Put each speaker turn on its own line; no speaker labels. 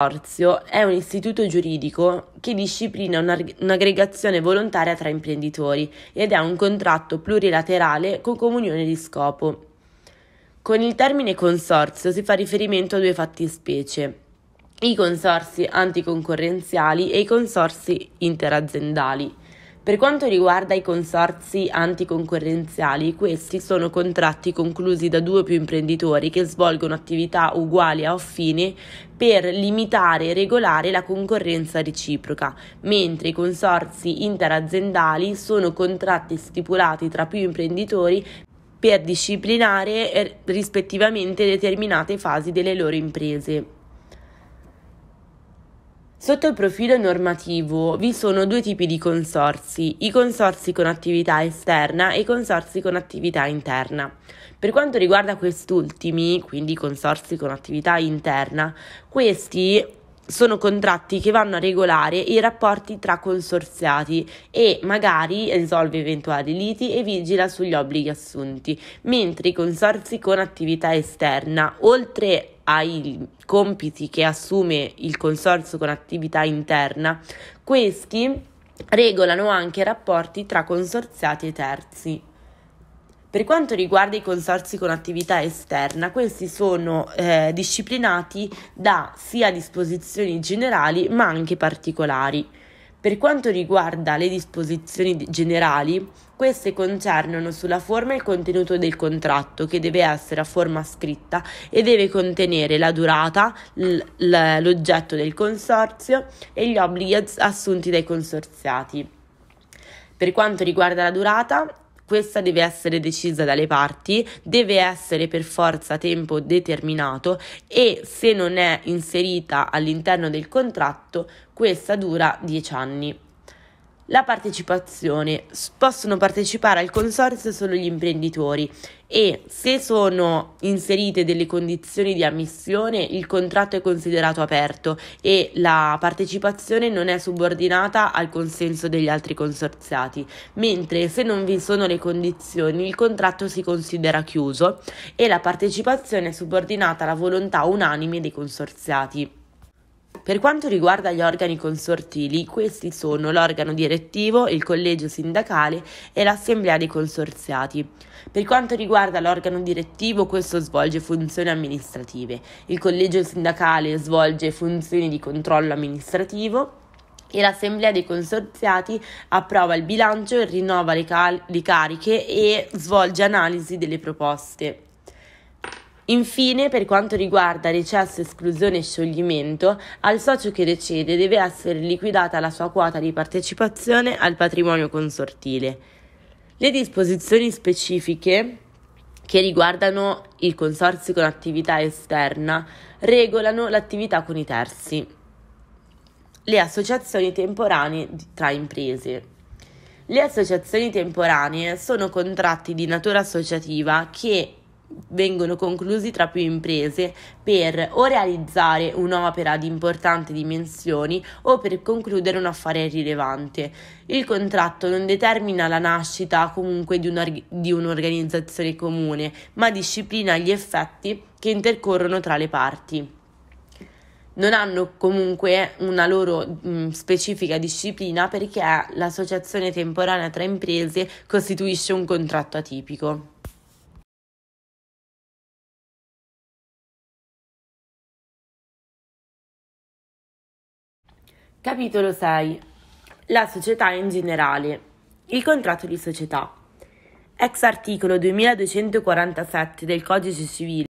consorzio è un istituto giuridico che disciplina un'aggregazione volontaria tra imprenditori ed è un contratto plurilaterale con comunione di scopo. Con il termine consorzio si fa riferimento a due fattispecie, i consorsi anticoncorrenziali e i consorsi interaziendali. Per quanto riguarda i consorzi anticoncorrenziali, questi sono contratti conclusi da due o più imprenditori che svolgono attività uguali a offine per limitare e regolare la concorrenza reciproca, mentre i consorzi interaziendali sono contratti stipulati tra più imprenditori per disciplinare eh, rispettivamente determinate fasi delle loro imprese. Sotto il profilo normativo vi sono due tipi di consorzi, i consorzi con attività esterna e i consorzi con attività interna. Per quanto riguarda quest'ultimi, quindi i consorzi con attività interna, questi sono contratti che vanno a regolare i rapporti tra consorziati e magari risolve eventuali liti e vigila sugli obblighi assunti, mentre i consorzi con attività esterna, oltre ai compiti che assume il consorzio con attività interna, questi regolano anche i rapporti tra consorziati e terzi. Per quanto riguarda i consorzi con attività esterna, questi sono eh, disciplinati da sia disposizioni generali ma anche particolari. Per quanto riguarda le disposizioni generali, queste concernono sulla forma e il contenuto del contratto, che deve essere a forma scritta e deve contenere la durata, l- l- l'oggetto del consorzio e gli obblighi ass- assunti dai consorziati. Per quanto riguarda la durata, questa deve essere decisa dalle parti, deve essere per forza a tempo determinato e se non è inserita all'interno del contratto, questa dura 10 anni. La partecipazione. Possono partecipare al consorzio solo gli imprenditori e se sono inserite delle condizioni di ammissione il contratto è considerato aperto e la partecipazione non è subordinata al consenso degli altri consorziati, mentre se non vi sono le condizioni il contratto si considera chiuso e la partecipazione è subordinata alla volontà unanime dei consorziati. Per quanto riguarda gli organi consortili, questi sono l'organo direttivo, il collegio sindacale e l'assemblea dei consorziati. Per quanto riguarda l'organo direttivo, questo svolge funzioni amministrative, il collegio sindacale svolge funzioni di controllo amministrativo e l'assemblea dei consorziati approva il bilancio rinnova le, cal- le cariche e svolge analisi delle proposte. Infine, per quanto riguarda recesso, esclusione e scioglimento, al socio che decede deve essere liquidata la sua quota di partecipazione al patrimonio consortile. Le disposizioni specifiche che riguardano il consorzio con attività esterna regolano l'attività con i terzi, le associazioni temporanee tra imprese. Le associazioni temporanee sono contratti di natura associativa che vengono conclusi tra più imprese per o realizzare un'opera di importanti dimensioni o per concludere un affare rilevante. Il contratto non determina la nascita comunque di, un'or- di un'organizzazione comune, ma disciplina gli effetti che intercorrono tra le parti non hanno comunque una loro mh, specifica disciplina perché l'associazione temporanea tra imprese costituisce un contratto atipico. Capitolo 6. La società in generale. Il contratto di società. Ex articolo 2247 del Codice civile.